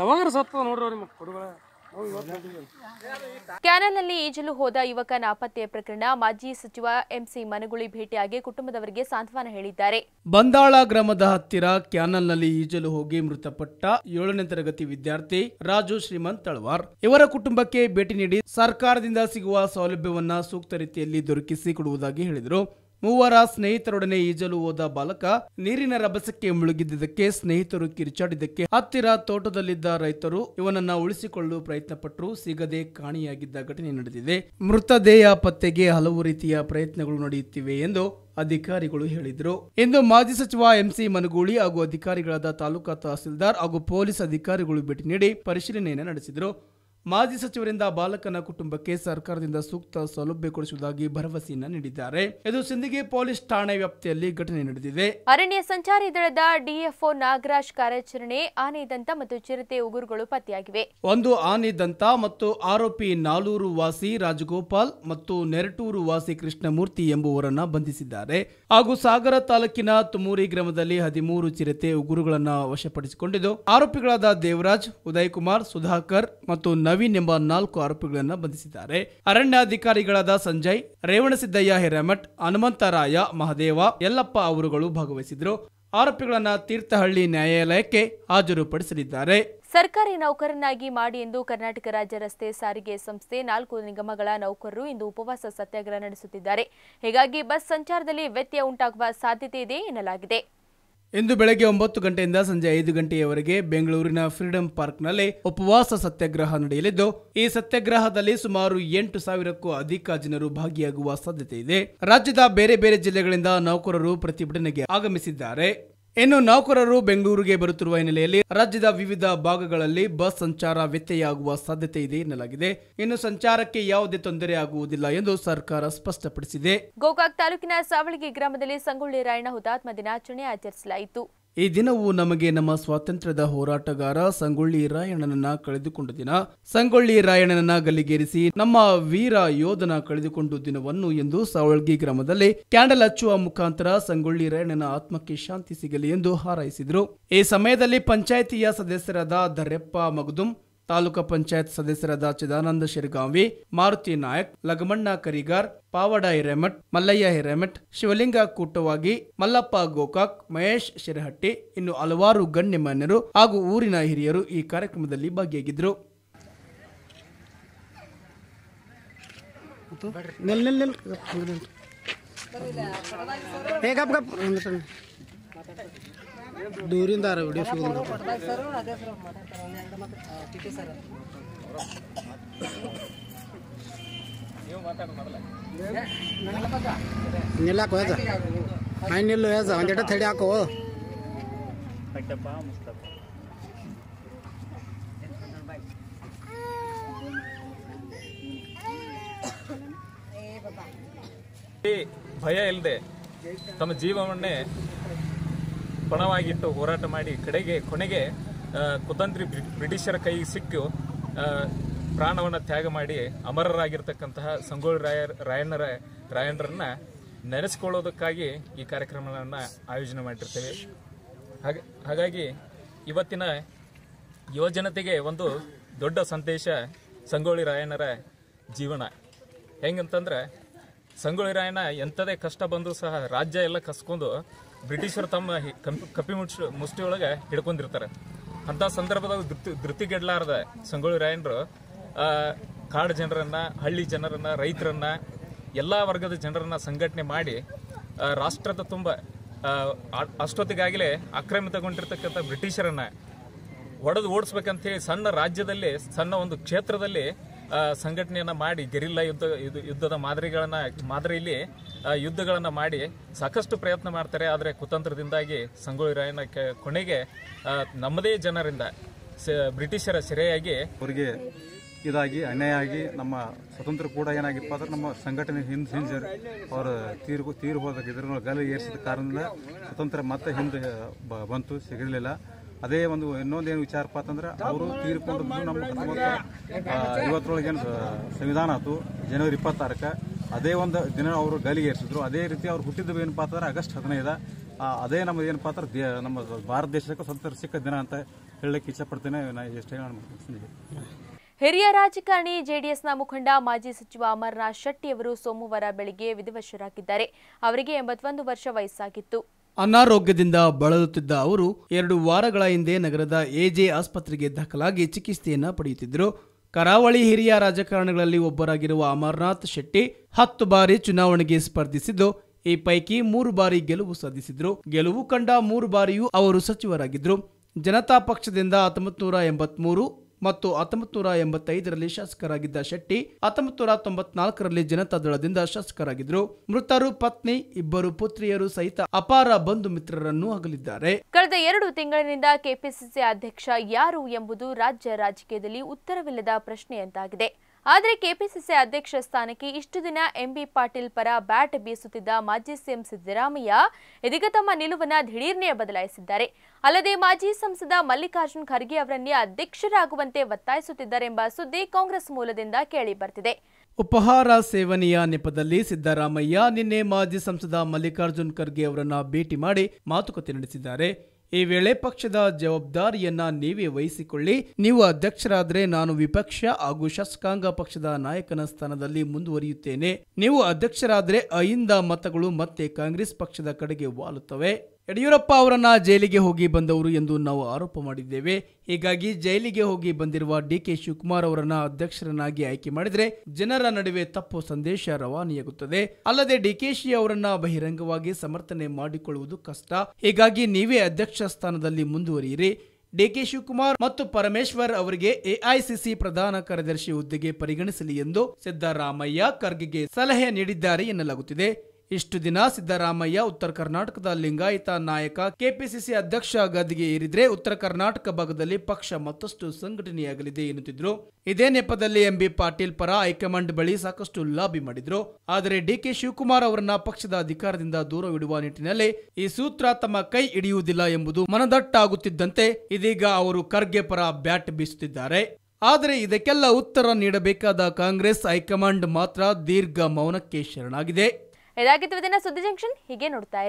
ಯಾವಾಗ ಸತ್ತ ನೋಡ್ರಿ ಕ್ಯಾನಲ್ನಲ್ಲಿ ಈಜಲು ಹೋದ ಯುವಕ ನಾಪತ್ತೆಯ ಪ್ರಕರಣ ಮಾಜಿ ಸಚಿವ ಎಂಸಿ ಮನಗುಳಿ ಭೇಟಿಯಾಗಿ ಕುಟುಂಬದವರಿಗೆ ಸಾಂತ್ವನ ಹೇಳಿದ್ದಾರೆ ಬಂದಾಳ ಗ್ರಾಮದ ಹತ್ತಿರ ಕ್ಯಾನಲ್ನಲ್ಲಿ ಈಜಲು ಹೋಗಿ ಮೃತಪಟ್ಟ ಏಳನೇ ತರಗತಿ ವಿದ್ಯಾರ್ಥಿ ರಾಜು ಶ್ರೀಮಂತ್ ತಳವಾರ್ ಇವರ ಕುಟುಂಬಕ್ಕೆ ಭೇಟಿ ನೀಡಿ ಸರ್ಕಾರದಿಂದ ಸಿಗುವ ಸೌಲಭ್ಯವನ್ನ ಸೂಕ್ತ ರೀತಿಯಲ್ಲಿ ದೊರಕಿಸಿ ಕೊಡುವುದಾಗಿ ಹೇಳಿದರು ಮೂವರ ಸ್ನೇಹಿತರೊಡನೆ ಈಜಲು ಹೋದ ಬಾಲಕ ನೀರಿನ ರಭಸಕ್ಕೆ ಮುಳುಗಿದ್ದಕ್ಕೆ ಸ್ನೇಹಿತರು ಕಿರಿಚಾಡಿದ್ದಕ್ಕೆ ಹತ್ತಿರ ತೋಟದಲ್ಲಿದ್ದ ರೈತರು ಇವನನ್ನ ಉಳಿಸಿಕೊಳ್ಳಲು ಪ್ರಯತ್ನಪಟ್ಟರು ಸಿಗದೆ ಕಾಣಿಯಾಗಿದ್ದ ಘಟನೆ ನಡೆದಿದೆ ಮೃತದೇಹ ಪತ್ತೆಗೆ ಹಲವು ರೀತಿಯ ಪ್ರಯತ್ನಗಳು ನಡೆಯುತ್ತಿವೆ ಎಂದು ಅಧಿಕಾರಿಗಳು ಹೇಳಿದರು ಇಂದು ಮಾಜಿ ಸಚಿವ ಎಂಸಿ ಮನಗೂಳಿ ಹಾಗೂ ಅಧಿಕಾರಿಗಳಾದ ತಾಲೂಕಾ ತಹಸೀಲ್ದಾರ್ ಹಾಗೂ ಪೊಲೀಸ್ ಅಧಿಕಾರಿಗಳು ಭೇಟಿ ನೀಡಿ ಪರಿಶೀಲನೆಯನ್ನು ನಡೆಸಿದರು ಮಾಜಿ ಸಚಿವರಿಂದ ಬಾಲಕನ ಕುಟುಂಬಕ್ಕೆ ಸರ್ಕಾರದಿಂದ ಸೂಕ್ತ ಸೌಲಭ್ಯ ಕೊಡಿಸುವುದಾಗಿ ಭರವಸೆಯನ್ನು ನೀಡಿದ್ದಾರೆ ಇದು ಸಿಂದಗಿ ಪೊಲೀಸ್ ಠಾಣೆ ವ್ಯಾಪ್ತಿಯಲ್ಲಿ ಘಟನೆ ನಡೆದಿದೆ ಅರಣ್ಯ ಸಂಚಾರಿ ದಳದ ಡಿಎಫ್ಒ ನಾಗರಾಜ್ ಕಾರ್ಯಾಚರಣೆ ಆನೆ ದಂತ ಮತ್ತು ಚಿರತೆ ಉಗುರುಗಳು ಪತ್ತೆಯಾಗಿವೆ ಒಂದು ಆನೆ ದಂತ ಮತ್ತು ಆರೋಪಿ ನಾಲೂರು ವಾಸಿ ರಾಜಗೋಪಾಲ್ ಮತ್ತು ನೆರಟೂರು ವಾಸಿ ಕೃಷ್ಣಮೂರ್ತಿ ಎಂಬುವರನ್ನ ಬಂಧಿಸಿದ್ದಾರೆ ಹಾಗೂ ಸಾಗರ ತಾಲೂಕಿನ ತುಮೂರಿ ಗ್ರಾಮದಲ್ಲಿ ಹದಿಮೂರು ಚಿರತೆ ಉಗುರುಗಳನ್ನು ವಶಪಡಿಸಿಕೊಂಡಿದ್ದು ಆರೋಪಿಗಳಾದ ದೇವರಾಜ್ ಉದಯ್ ಸುಧಾಕರ್ ಮತ್ತು ನವೀನ್ ನವೀನ್ ಎಂಬ ನಾಲ್ಕು ಆರೋಪಿಗಳನ್ನು ಬಂಧಿಸಿದ್ದಾರೆ ಅರಣ್ಯಾಧಿಕಾರಿಗಳಾದ ಸಂಜಯ್ ರೇವಣಸಿದ್ದಯ್ಯ ಹಿರೇಮಠ್ ಹನುಮಂತರಾಯ ಮಹದೇವ ಯಲ್ಲಪ್ಪ ಅವರುಗಳು ಭಾಗವಹಿಸಿದ್ರು ಆರೋಪಿಗಳನ್ನು ತೀರ್ಥಹಳ್ಳಿ ನ್ಯಾಯಾಲಯಕ್ಕೆ ಹಾಜರುಪಡಿಸಲಿದ್ದಾರೆ ಸರ್ಕಾರಿ ನೌಕರನಾಗಿ ಮಾಡಿ ಎಂದು ಕರ್ನಾಟಕ ರಾಜ್ಯ ರಸ್ತೆ ಸಾರಿಗೆ ಸಂಸ್ಥೆ ನಾಲ್ಕು ನಿಗಮಗಳ ನೌಕರರು ಇಂದು ಉಪವಾಸ ಸತ್ಯಾಗ್ರಹ ನಡೆಸುತ್ತಿದ್ದಾರೆ ಹೀಗಾಗಿ ಬಸ್ ಸಂಚಾರದಲ್ಲಿ ವ್ಯತ್ಯಯ ಉಂಟಾಗುವ ಸಾಧ್ಯತೆ ಇದೆ ಎನ್ನಲಾಗಿದೆ ಇಂದು ಬೆಳಗ್ಗೆ ಒಂಬತ್ತು ಗಂಟೆಯಿಂದ ಸಂಜೆ ಐದು ಗಂಟೆಯವರೆಗೆ ಬೆಂಗಳೂರಿನ ಫ್ರೀಡಂ ಪಾರ್ಕ್ನಲ್ಲಿ ಉಪವಾಸ ಸತ್ಯಾಗ್ರಹ ನಡೆಯಲಿದ್ದು ಈ ಸತ್ಯಾಗ್ರಹದಲ್ಲಿ ಸುಮಾರು ಎಂಟು ಸಾವಿರಕ್ಕೂ ಅಧಿಕ ಜನರು ಭಾಗಿಯಾಗುವ ಸಾಧ್ಯತೆ ಇದೆ ರಾಜ್ಯದ ಬೇರೆ ಬೇರೆ ಜಿಲ್ಲೆಗಳಿಂದ ನೌಕರರು ಪ್ರತಿಭಟನೆಗೆ ಆಗಮಿಸಿದ್ದಾರೆ ಇನ್ನು ನೌಕರರು ಬೆಂಗಳೂರಿಗೆ ಬರುತ್ತಿರುವ ಹಿನ್ನೆಲೆಯಲ್ಲಿ ರಾಜ್ಯದ ವಿವಿಧ ಭಾಗಗಳಲ್ಲಿ ಬಸ್ ಸಂಚಾರ ವ್ಯತ್ಯಯಾಗುವ ಸಾಧ್ಯತೆ ಇದೆ ಎನ್ನಲಾಗಿದೆ ಇನ್ನು ಸಂಚಾರಕ್ಕೆ ಯಾವುದೇ ತೊಂದರೆ ಆಗುವುದಿಲ್ಲ ಎಂದು ಸರ್ಕಾರ ಸ್ಪಷ್ಟಪಡಿಸಿದೆ ಗೋಕಾಕ್ ತಾಲೂಕಿನ ಸಾವಳಗಿ ಗ್ರಾಮದಲ್ಲಿ ಸಂಗೊಳ್ಳಿ ರಾಯಣ್ಣ ಹುತಾತ್ಮ ದಿನಾಚರಣೆ ಆಚರಿಸಲಾಯಿತು ಈ ದಿನವು ನಮಗೆ ನಮ್ಮ ಸ್ವಾತಂತ್ರ್ಯದ ಹೋರಾಟಗಾರ ಸಂಗೊಳ್ಳಿ ರಾಯಣ್ಣನನ್ನ ಕಳೆದುಕೊಂಡ ದಿನ ಸಂಗೊಳ್ಳಿ ರಾಯಣ್ಣನನ್ನ ಗಲ್ಲಿಗೇರಿಸಿ ನಮ್ಮ ವೀರ ಯೋಧನ ಕಳೆದುಕೊಂಡ ದಿನವನ್ನು ಎಂದು ಸಾವಳ್ಗಿ ಗ್ರಾಮದಲ್ಲಿ ಕ್ಯಾಂಡಲ್ ಹಚ್ಚುವ ಮುಖಾಂತರ ಸಂಗೊಳ್ಳಿ ರಾಯಣ್ಣನ ಆತ್ಮಕ್ಕೆ ಶಾಂತಿ ಸಿಗಲಿ ಎಂದು ಹಾರೈಸಿದರು ಈ ಸಮಯದಲ್ಲಿ ಪಂಚಾಯಿತಿಯ ಸದಸ್ಯರಾದ ದರೆಪ್ಪ ಮಗದುಂ ತಾಲೂಕು ಪಂಚಾಯತ್ ಸದಸ್ಯರಾದ ಚಿದಾನಂದ ಶಿರಗಾಂವಿ ಮಾರುತಿ ನಾಯಕ್ ಲಗಮಣ್ಣ ಕರಿಗಾರ್ ಪಾವಡ ಹಿರೇಮಠ್ ಮಲ್ಲಯ್ಯ ಹಿರೇಮಠ್ ಶಿವಲಿಂಗ ಕೂಟವಾಗಿ ಮಲ್ಲಪ್ಪ ಗೋಕಾಕ್ ಮಹೇಶ್ ಶಿರಹಟ್ಟಿ ಇನ್ನು ಹಲವಾರು ಗಣ್ಯಮಾನ್ಯರು ಹಾಗೂ ಊರಿನ ಹಿರಿಯರು ಈ ಕಾರ್ಯಕ್ರಮದಲ್ಲಿ ಭಾಗಿಯಾಗಿದ್ದರು ದೂರಿಂದ ವಿಡಿಯೋ ಸಿಗೋದು ನಿಲ್ಲಕ್ಕೆ ಹೋಯ್ತ ನಾನು ನಿಲ್ಲು ತಡಿ ಹಾಕು ಭಯ ಇಲ್ಲದೆ ತಮ್ಮ ಜೀವವನ್ನೇ ಪಣವಾಗಿಟ್ಟು ಹೋರಾಟ ಮಾಡಿ ಕಡೆಗೆ ಕೊನೆಗೆ ಕುತಂತ್ರಿ ಬ್ರಿಟಿಷರ ಕೈಗೆ ಸಿಕ್ಕು ಪ್ರಾಣವನ್ನು ತ್ಯಾಗ ಮಾಡಿ ಅಮರರಾಗಿರ್ತಕ್ಕಂತಹ ಸಂಗೊಳ್ಳಿ ರಾಯ ರಾಯಣ್ಣರ ರಾಯಣ್ಣರನ್ನ ನೆನೆಸ್ಕೊಳ್ಳೋದಕ್ಕಾಗಿ ಈ ಕಾರ್ಯಕ್ರಮವನ್ನು ಆಯೋಜನೆ ಮಾಡಿರ್ತೇವೆ ಹಾಗಾಗಿ ಇವತ್ತಿನ ಯುವಜನತೆಗೆ ಒಂದು ದೊಡ್ಡ ಸಂದೇಶ ಸಂಗೊಳ್ಳಿ ರಾಯಣ್ಣರ ಜೀವನ ಹೆಂಗಂತಂದ್ರೆ ಸಂಗೊಳ್ಳಿ ರಾಯಣ್ಣ ಎಂಥದೇ ಕಷ್ಟ ಬಂದರೂ ಸಹ ರಾಜ್ಯ ಎಲ್ಲ ಕಸ್ಕೊಂಡು ಬ್ರಿಟಿಷರು ತಮ್ಮ ಕಪ್ಪಿ ಮುಚ್ಚು ಮುಷ್ಟಿಯೊಳಗೆ ಹಿಡ್ಕೊಂಡಿರ್ತಾರೆ ಅಂಥ ಸಂದರ್ಭದಾಗ ಧೃತಿ ಗೆಡ್ಲಾರದ ಸಂಗೊಳ್ಳಿ ರಾಯನರು ಕಾಡು ಜನರನ್ನ ಹಳ್ಳಿ ಜನರನ್ನ ರೈತರನ್ನ ಎಲ್ಲ ವರ್ಗದ ಜನರನ್ನ ಸಂಘಟನೆ ಮಾಡಿ ರಾಷ್ಟ್ರದ ತುಂಬ ಅಷ್ಟೊತ್ತಿಗಾಗಲೇ ಆಕ್ರಮಿತಗೊಂಡಿರ್ತಕ್ಕಂಥ ಬ್ರಿಟಿಷರನ್ನ ಒಡೆದು ಓಡಿಸ್ಬೇಕಂತ ಹೇಳಿ ಸಣ್ಣ ರಾಜ್ಯದಲ್ಲಿ ಸಣ್ಣ ಒಂದು ಕ್ಷೇತ್ರದಲ್ಲಿ ಸಂಘಟನೆಯನ್ನು ಮಾಡಿ ಗೆರಿಲ್ಲಾ ಯುದ್ಧ ಯುದ್ಧದ ಮಾದರಿಗಳನ್ನು ಮಾದರಿಯಲ್ಲಿ ಯುದ್ಧಗಳನ್ನು ಮಾಡಿ ಸಾಕಷ್ಟು ಪ್ರಯತ್ನ ಮಾಡ್ತಾರೆ ಆದರೆ ಕುತಂತ್ರದಿಂದಾಗಿ ಸಂಗೊಳ್ಳಿ ರಾಯಣ್ಣ ಕೊನೆಗೆ ನಮ್ಮದೇ ಜನರಿಂದ ಬ್ರಿಟಿಷರ ಸೆರೆಯಾಗಿ ಅವರಿಗೆ ಇದಾಗಿ ಅನ್ಯಾಯ ಆಗಿ ನಮ್ಮ ಸ್ವತಂತ್ರ ಕೂಡ ಏನಾಗಿಪ್ಪ ಅಂದ್ರೆ ನಮ್ಮ ಸಂಘಟನೆ ಹಿಂದೆ ಹಿಂದೆ ಅವರ ತೀರ್ಗು ತೀರು ಹೋದಾಗ ಇದ್ರ ಗಲ ಏರಿಸಿದ ಕಾರಣದಿಂದ ಸ್ವತಂತ್ರ ಮತ್ತೆ ಹಿಂದೆ ಬಂತು ಸಿಗಲಿಲ್ಲ ಅದೇ ಒಂದು ಇನ್ನೊಂದೇನು ವಿಚಾರಪ್ಪ ಅಂತಂದ್ರೆ ಅವರು ತೀರ್ಕೊಂಡಿದ್ದು ನಮ್ಮ ಇವತ್ತರೊಳಗೆ ಏನು ಸಂವಿಧಾನ ಆಯ್ತು ಜನವರಿ ಇಪ್ಪತ್ತಾರಕ್ಕೆ ಅದೇ ಒಂದು ದಿನ ಅವರು ಗಲಿಗೆ ಏರಿಸಿದ್ರು ಅದೇ ರೀತಿ ಅವ್ರು ಹುಟ್ಟಿದ್ದು ಏನಪ್ಪಾ ಅಂತಂದ್ರೆ ಆಗಸ್ಟ್ ಹದಿನೈದು ಅದೇ ನಮ್ಮದು ಏನಪ್ಪ ಅಂದ್ರೆ ನಮ್ಮ ಭಾರತ ದೇಶಕ್ಕೆ ಸ್ವತಂತ್ರ ಸಿಕ್ಕ ದಿನ ಅಂತ ಹೇಳಕ್ಕೆ ಇಷ್ಟಪಡ್ತೇನೆ ನಾನು ಎಷ್ಟೇ ಹಿರಿಯ ರಾಜಕಾರಣಿ ಜೆಡಿಎಸ್ನ ಮುಖಂಡ ಮಾಜಿ ಸಚಿವ ಅಮರ್ನಾಥ್ ಶೆಟ್ಟಿ ಅವರು ಸೋಮವಾರ ಬೆಳಿಗ್ಗೆ ವಿಧಿವಶರಾಗಿದ್ದಾರೆ ಅವರಿಗೆ ಎಂಬತ್ತೊಂದು ವರ್ಷ ವಯಸ್ಸಾಗಿತ್ತು ಅನಾರೋಗ್ಯದಿಂದ ಬಳಲುತ್ತಿದ್ದ ಅವರು ಎರಡು ವಾರಗಳ ಹಿಂದೆ ನಗರದ ಎಜೆ ಆಸ್ಪತ್ರೆಗೆ ದಾಖಲಾಗಿ ಚಿಕಿತ್ಸೆಯನ್ನು ಪಡೆಯುತ್ತಿದ್ದರು ಕರಾವಳಿ ಹಿರಿಯ ರಾಜಕಾರಣಗಳಲ್ಲಿ ಒಬ್ಬರಾಗಿರುವ ಅಮರನಾಥ್ ಶೆಟ್ಟಿ ಹತ್ತು ಬಾರಿ ಚುನಾವಣೆಗೆ ಸ್ಪರ್ಧಿಸಿದ್ದು ಈ ಪೈಕಿ ಮೂರು ಬಾರಿ ಗೆಲುವು ಸಾಧಿಸಿದ್ರು ಗೆಲುವು ಕಂಡ ಮೂರು ಬಾರಿಯೂ ಅವರು ಸಚಿವರಾಗಿದ್ದರು ಜನತಾ ಪಕ್ಷದಿಂದ ಹತ್ತೊಂಬತ್ತು ನೂರ ಎಂಬತ್ಮೂರು ಮತ್ತು ಹತ್ತೊಂಬತ್ತು ನೂರ ಎಂಬತ್ತೈದರಲ್ಲಿ ಶಾಸಕರಾಗಿದ್ದ ಶೆಟ್ಟಿ ಹತ್ತೊಂಬತ್ತು ನೂರ ತೊಂಬತ್ನಾಲ್ಕರಲ್ಲಿ ದಳದಿಂದ ಶಾಸಕರಾಗಿದ್ದರು ಮೃತರು ಪತ್ನಿ ಇಬ್ಬರು ಪುತ್ರಿಯರು ಸಹಿತ ಅಪಾರ ಬಂಧು ಮಿತ್ರರನ್ನು ಅಗಲಿದ್ದಾರೆ ಕಳೆದ ಎರಡು ತಿಂಗಳಿನಿಂದ ಕೆಪಿಸಿಸಿ ಅಧ್ಯಕ್ಷ ಯಾರು ಎಂಬುದು ರಾಜ್ಯ ರಾಜಕೀಯದಲ್ಲಿ ಉತ್ತರವಿಲ್ಲದ ಪ್ರಶ್ನೆಯಂತಾಗಿದೆ ಆದರೆ ಕೆಪಿಸಿಸಿ ಅಧ್ಯಕ್ಷ ಸ್ಥಾನಕ್ಕೆ ಇಷ್ಟು ದಿನ ಎಂಬಿ ಪಾಟೀಲ್ ಪರ ಬ್ಯಾಟ್ ಬೀಸುತ್ತಿದ್ದ ಮಾಜಿ ಸಿಎಂ ಸಿದ್ದರಾಮಯ್ಯ ಇದೀಗ ತಮ್ಮ ನಿಲುವನ್ನ ದಿಢೀರ್ನೇ ಬದಲಾಯಿಸಿದ್ದಾರೆ ಅಲ್ಲದೆ ಮಾಜಿ ಸಂಸದ ಮಲ್ಲಿಕಾರ್ಜುನ್ ಖರ್ಗೆ ಅವರನ್ನೇ ಅಧ್ಯಕ್ಷರಾಗುವಂತೆ ಎಂಬ ಸುದ್ದಿ ಕಾಂಗ್ರೆಸ್ ಮೂಲದಿಂದ ಕೇಳಿ ಬರ್ತಿದೆ ಉಪಹಾರ ಸೇವನೆಯ ನೆಪದಲ್ಲಿ ಸಿದ್ದರಾಮಯ್ಯ ನಿನ್ನೆ ಮಾಜಿ ಸಂಸದ ಮಲ್ಲಿಕಾರ್ಜುನ್ ಖರ್ಗೆ ಅವರನ್ನ ಭೇಟಿ ಮಾಡಿ ಮಾತುಕತೆ ನಡೆಸಿದ್ದಾರೆ ಈ ವೇಳೆ ಪಕ್ಷದ ಜವಾಬ್ದಾರಿಯನ್ನ ನೀವೇ ವಹಿಸಿಕೊಳ್ಳಿ ನೀವು ಅಧ್ಯಕ್ಷರಾದರೆ ನಾನು ವಿಪಕ್ಷ ಹಾಗೂ ಶಾಸಕಾಂಗ ಪಕ್ಷದ ನಾಯಕನ ಸ್ಥಾನದಲ್ಲಿ ಮುಂದುವರಿಯುತ್ತೇನೆ ನೀವು ಅಧ್ಯಕ್ಷರಾದರೆ ಅಹಿಂದ ಮತಗಳು ಮತ್ತೆ ಕಾಂಗ್ರೆಸ್ ಪಕ್ಷದ ಕಡೆಗೆ ವಾಲುತ್ತವೆ ಯಡಿಯೂರಪ್ಪ ಅವರನ್ನ ಜೈಲಿಗೆ ಹೋಗಿ ಬಂದವರು ಎಂದು ನಾವು ಆರೋಪ ಮಾಡಿದ್ದೇವೆ ಹೀಗಾಗಿ ಜೈಲಿಗೆ ಹೋಗಿ ಬಂದಿರುವ ಕೆ ಶಿವಕುಮಾರ್ ಅವರನ್ನ ಅಧ್ಯಕ್ಷರನ್ನಾಗಿ ಆಯ್ಕೆ ಮಾಡಿದರೆ ಜನರ ನಡುವೆ ತಪ್ಪು ಸಂದೇಶ ರವಾನೆಯಾಗುತ್ತದೆ ಅಲ್ಲದೆ ಡಿಕೆಶಿ ಅವರನ್ನ ಬಹಿರಂಗವಾಗಿ ಸಮರ್ಥನೆ ಮಾಡಿಕೊಳ್ಳುವುದು ಕಷ್ಟ ಹೀಗಾಗಿ ನೀವೇ ಅಧ್ಯಕ್ಷ ಸ್ಥಾನದಲ್ಲಿ ಮುಂದುವರಿಯಿರಿ ಕೆ ಶಿವಕುಮಾರ್ ಮತ್ತು ಪರಮೇಶ್ವರ್ ಅವರಿಗೆ ಎಐಸಿಸಿ ಪ್ರಧಾನ ಕಾರ್ಯದರ್ಶಿ ಹುದ್ದೆಗೆ ಪರಿಗಣಿಸಲಿ ಎಂದು ಸಿದ್ದರಾಮಯ್ಯ ಖರ್ಗೆಗೆ ಸಲಹೆ ನೀಡಿದ್ದಾರೆ ಎನ್ನಲಾಗುತ್ತಿದೆ ಇಷ್ಟು ದಿನ ಸಿದ್ದರಾಮಯ್ಯ ಉತ್ತರ ಕರ್ನಾಟಕದ ಲಿಂಗಾಯತ ನಾಯಕ ಕೆಪಿಸಿಸಿ ಅಧ್ಯಕ್ಷ ಗದ್ದಿಗೆ ಏರಿದ್ರೆ ಉತ್ತರ ಕರ್ನಾಟಕ ಭಾಗದಲ್ಲಿ ಪಕ್ಷ ಮತ್ತಷ್ಟು ಸಂಘಟನೆಯಾಗಲಿದೆ ಎನ್ನುತ್ತಿದ್ರು ಇದೇ ನೆಪದಲ್ಲಿ ಎಂಬಿ ಪಾಟೀಲ್ ಪರ ಹೈಕಮಾಂಡ್ ಬಳಿ ಸಾಕಷ್ಟು ಲಾಬಿ ಮಾಡಿದ್ರು ಆದರೆ ಡಿಕೆ ಶಿವಕುಮಾರ್ ಅವರನ್ನ ಪಕ್ಷದ ಅಧಿಕಾರದಿಂದ ದೂರವಿಡುವ ನಿಟ್ಟಿನಲ್ಲಿ ಈ ಸೂತ್ರ ತಮ್ಮ ಕೈ ಹಿಡಿಯುವುದಿಲ್ಲ ಎಂಬುದು ಮನದಟ್ಟಾಗುತ್ತಿದ್ದಂತೆ ಇದೀಗ ಅವರು ಖರ್ಗೆ ಪರ ಬ್ಯಾಟ್ ಬೀಸುತ್ತಿದ್ದಾರೆ ಆದರೆ ಇದಕ್ಕೆಲ್ಲ ಉತ್ತರ ನೀಡಬೇಕಾದ ಕಾಂಗ್ರೆಸ್ ಹೈಕಮಾಂಡ್ ಮಾತ್ರ ದೀರ್ಘ ಮೌನಕ್ಕೆ ಶರಣಾಗಿದೆ ಇದಾಗಿತ್ತು ಇದನ್ನ ಸುದ್ದಿ ಜಂಕ್ಷನ್ ಹೀಗೆ ನೋಡ್ತಾ ಇರಿ